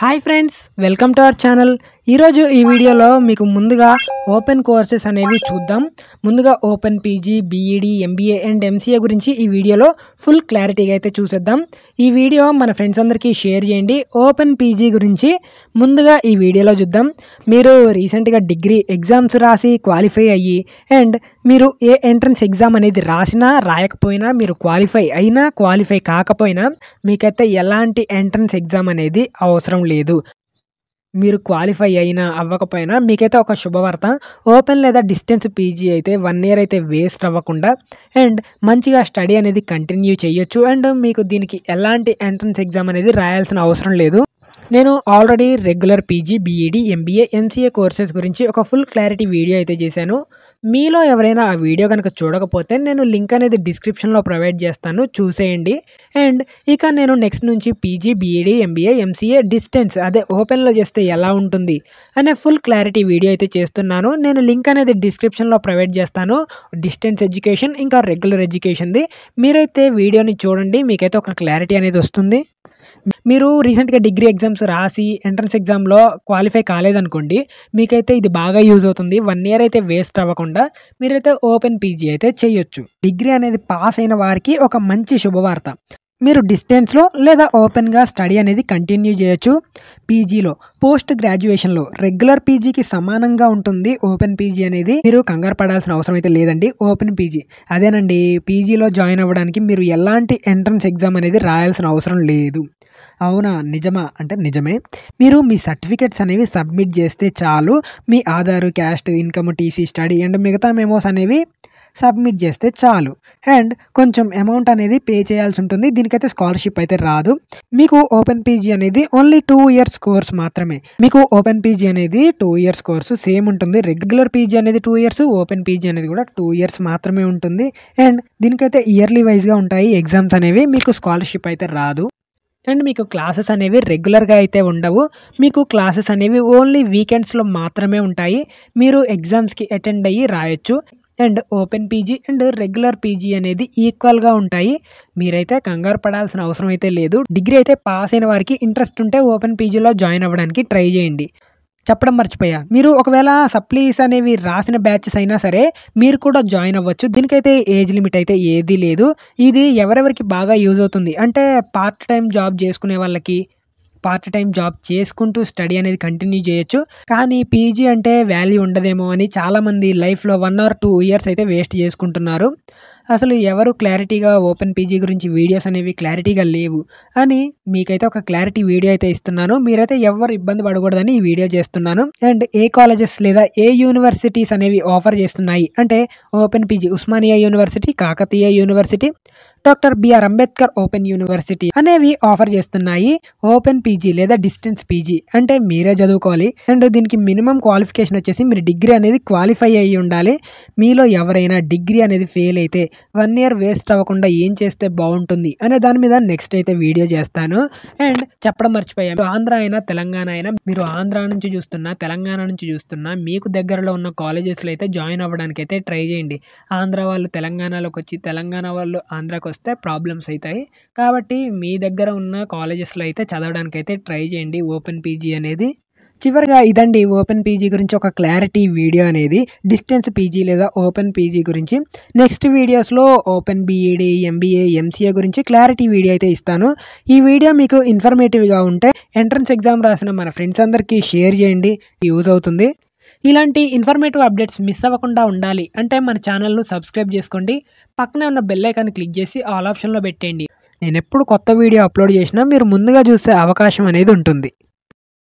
hi friends welcome to our channel ఈరోజు ఈ వీడియోలో మీకు ముందుగా ఓపెన్ కోర్సెస్ అనేవి చూద్దాం ముందుగా open PG B Ed MBA and MCA గురించి ఈ వీడియోలో ఫుల్ క్లారిటీగా అయితే చూసేద్దాం ఈ వీడియో మన ఫ్రెండ్స్ అందరికీ షేర్ చేయండి ఓపెన్ పీజీ గురించి ముందుగా ఈ వీడియోలో చూద్దాం మీరు రీసెంట్గా డిగ్రీ ఎగ్జామ్స్ రాసి క్వాలిఫై అయ్యి అండ్ మీరు ఏ ఎంట్రన్స్ ఎగ్జామ్ అనేది రాసినా రాయకపోయినా మీరు క్వాలిఫై అయినా క్వాలిఫై కాకపోయినా మీకైతే ఎలాంటి ఎంట్రన్స్ ఎగ్జామ్ అనేది అవసరం లేదు మీరు క్వాలిఫై అయినా అవ్వకపోయినా మీకైతే ఒక శుభవార్త ఓపెన్ లేదా డిస్టెన్స్ పీజీ అయితే వన్ ఇయర్ అయితే వేస్ట్ అవ్వకుండా అండ్ మంచిగా స్టడీ అనేది కంటిన్యూ చేయొచ్చు అండ్ మీకు దీనికి ఎలాంటి ఎంట్రన్స్ ఎగ్జామ్ అనేది రాయాల్సిన అవసరం లేదు నేను already regular PG B Ed MBA MCA courses గురించి ఒక ఫుల్ క్లారిటీ వీడియో అయితే చేశాను మీలో ఎవరైనా ఆ వీడియో కనుక చూడకపోతే నేను లింక్ అనేది డిస్క్రిప్షన్లో ప్రొవైడ్ చేస్తాను చూసేయండి అండ్ ఇక నేను నెక్స్ట్ నుంచి PG B Ed MBA MCA distance అదే ఓపెన్లో చేస్తే ఎలా ఉంటుంది అనే ఫుల్ క్లారిటీ వీడియో అయితే చేస్తున్నాను నేను లింక్ అనేది డిస్క్రిప్షన్లో ప్రొవైడ్ చేస్తాను డిస్టెన్స్ ఎడ్యుకేషన్ ఇంకా రెగ్యులర్ ఎడ్యుకేషన్ది మీరైతే వీడియోని చూడండి మీకైతే ఒక క్లారిటీ అనేది వస్తుంది మీరు రీసెంట్గా డిగ్రీ ఎగ్జామ్స్ రాసి ఎంట్రన్స్ ఎగ్జామ్లో క్వాలిఫై కాలేదనుకోండి మీకైతే ఇది బాగా యూజ్ అవుతుంది వన్ ఇయర్ అయితే వేస్ట్ అవ్వకుండా మీరైతే ఓపెన్ పీజీ అయితే చేయొచ్చు డిగ్రీ అనేది పాస్ అయిన వారికి ఒక మంచి శుభవార్త మీరు డిస్టెన్స్లో లేదా ఓపెన్గా స్టడీ అనేది కంటిన్యూ చేయొచ్చు పీజీలో పోస్ట్ గ్రాడ్యుయేషన్లో రెగ్యులర్ పీజీకి సమానంగా ఉంటుంది ఓపెన్ పీజీ అనేది మీరు కంగారు పడాల్సిన అవసరం అయితే లేదండి ఓపెన్ పీజీ అదేనండి పీజీలో జాయిన్ అవ్వడానికి మీరు ఎలాంటి ఎంట్రన్స్ ఎగ్జామ్ అనేది రాయాల్సిన అవసరం లేదు అవునా నిజమా అంటే నిజమే మీరు మీ సర్టిఫికెట్స్ అనేవి సబ్మిట్ చేస్తే చాలు మీ Aadhaar caste income TC study and మిగతా మెమోస్ అనేవి సబ్మిట్ చేస్తే చాలు అండ్ కొంచెం అమౌంట్ అనేది పే చేయాల్సి ఉంటుంది దీనికైతే స్కాలర్షిప్ అయితే రాదు మీకు ఓపెన్ పీజీ అనేది ఓన్లీ టూ ఇయర్స్ కోర్స్ మాత్రమే మీకు ఓపెన్ పీజీ అనేది టూ ఇయర్స్ కోర్సు సేమ్ ఉంటుంది రెగ్యులర్ పీజీ అనేది టూ ఇయర్స్ ఓపెన్ పీజీ అనేది కూడా టూ ఇయర్స్ మాత్రమే ఉంటుంది అండ్ దీనికైతే ఇయర్లీ వైజ్గా ఉంటాయి ఎగ్జామ్స్ అనేవి మీకు స్కాలర్షిప్ అయితే రాదు అండ్ మీకు క్లాసెస్ అనేవి రెగ్యులర్గా అయితే ఉండవు మీకు క్లాసెస్ అనేవి ఓన్లీ వీకెండ్స్లో మాత్రమే ఉంటాయి మీరు ఎగ్జామ్స్కి అటెండ్ అయ్యి రాయొచ్చు and open PG and regular PG అనేది ఈక్వల్గా ఉంటాయి మీరైతే కంగారు పడాల్సిన అవసరం అయితే లేదు డిగ్రీ అయితే పాస్ అయిన వారికి ఇంట్రెస్ట్ ఉంటే ఓపెన్ పీజీలో జాయిన్ అవ్వడానికి ట్రై చేయండి చెప్పడం మర్చిపోయా మీరు ఒకవేళ సప్లీస్ అనేవి రాసిన బ్యాచెస్ అయినా సరే మీరు కూడా జాయిన్ అవ్వచ్చు దీనికైతే ఏజ్ లిమిట్ అయితే ఏదీ లేదు ఇది ఎవరెవరికి బాగా యూజ్ అవుతుంది అంటే పార్ట్ టైం జాబ్ చేసుకునే వాళ్ళకి పార్ట్ టైం జాబ్ చేసుకుంటూ స్టడీ అనేది కంటిన్యూ చేయొచ్చు కానీ పీజీ అంటే వాల్యూ ఉండదేమో అని చాలామంది లైఫ్లో వన్ ఆర్ టూ ఇయర్స్ అయితే వేస్ట్ చేసుకుంటున్నారు అసలు ఎవరు క్లారిటీగా ఓపెన్ పీజీ గురించి వీడియోస్ అనేవి క్లారిటీగా లేవు అని మీకైతే ఒక క్లారిటీ వీడియో అయితే ఇస్తున్నాను మీరైతే ఎవరు ఇబ్బంది పడకూడదని ఈ వీడియో చేస్తున్నాను అండ్ ఏ కాలేజెస్ లేదా ఏ యూనివర్సిటీస్ అనేవి ఆఫర్ చేస్తున్నాయి అంటే open PG Osmania university Kakatiya university doctor B R Ambedkar open university అనేవి ఆఫర్ చేస్తున్నాయి ఓపెన్ పీజీ లేదా డిస్టెన్స్ పీజీ అంటే మీరే చదువుకోవాలి అండ్ దీనికి మినిమం క్వాలిఫికేషన్ వచ్చేసి మీరు డిగ్రీ అనేది క్వాలిఫై అయ్యి ఉండాలి మీలో ఎవరైనా డిగ్రీ అనేది ఫెయిల్ అయితే వన్ ఇయర్ వేస్ట్ అవ్వకుండా ఏం చేస్తే బాగుంటుంది అనే దాని మీద నెక్స్ట్ అయితే వీడియో చేస్తాను అండ్ చెప్పడం మర్చిపోయాను ఆంధ్ర అయినా తెలంగాణ అయినా మీరు ఆంధ్ర నుంచి చూస్తున్నా తెలంగాణ నుంచి చూస్తున్నా మీకు దగ్గరలో ఉన్న కాలేజెస్లో అయితే జాయిన్ అవ్వడానికి అయితే ట్రై చేయండి ఆంధ్ర వాళ్ళు తెలంగాణలోకి వచ్చి తెలంగాణ వాళ్ళు ఆంధ్రాకి వస్తే ప్రాబ్లమ్స్ అవుతాయి కాబట్టి మీ దగ్గర ఉన్న కాలేజెస్లో అయితే చదవడానికి అయితే ట్రై చేయండి ఓపెన్ పీజీ అనేది చివరిగా ఇదండి ఓపెన్ పీజీ గురించి ఒక క్లారిటీ వీడియో అనేది డిస్టెన్స్ పీజీ లేదా ఓపెన్ పీజీ గురించి నెక్స్ట్ వీడియోస్లో ఓపెన్ బీఈడి ఎంబీఏ ఎంసీఏ గురించి క్లారిటీ వీడియో అయితే ఇస్తాను ఈ వీడియో మీకు ఇన్ఫర్మేటివ్గా ఉంటే ఎంట్రన్స్ ఎగ్జామ్ రాసిన మన ఫ్రెండ్స్ అందరికీ షేర్ చేయండి యూజ్ అవుతుంది ఇలాంటి ఇన్ఫర్మేటివ్ అప్డేట్స్ మిస్ అవ్వకుండా ఉండాలి అంటే మన ఛానల్ను సబ్స్క్రైబ్ చేసుకోండి పక్కనే ఉన్న బెల్లైకాన్ని క్లిక్ చేసి ఆల్ ఆప్షన్లో పెట్టేయండి నేను ఎప్పుడు కొత్త వీడియో అప్లోడ్ చేసినా మీరు ముందుగా చూసే అవకాశం అనేది ఉంటుంది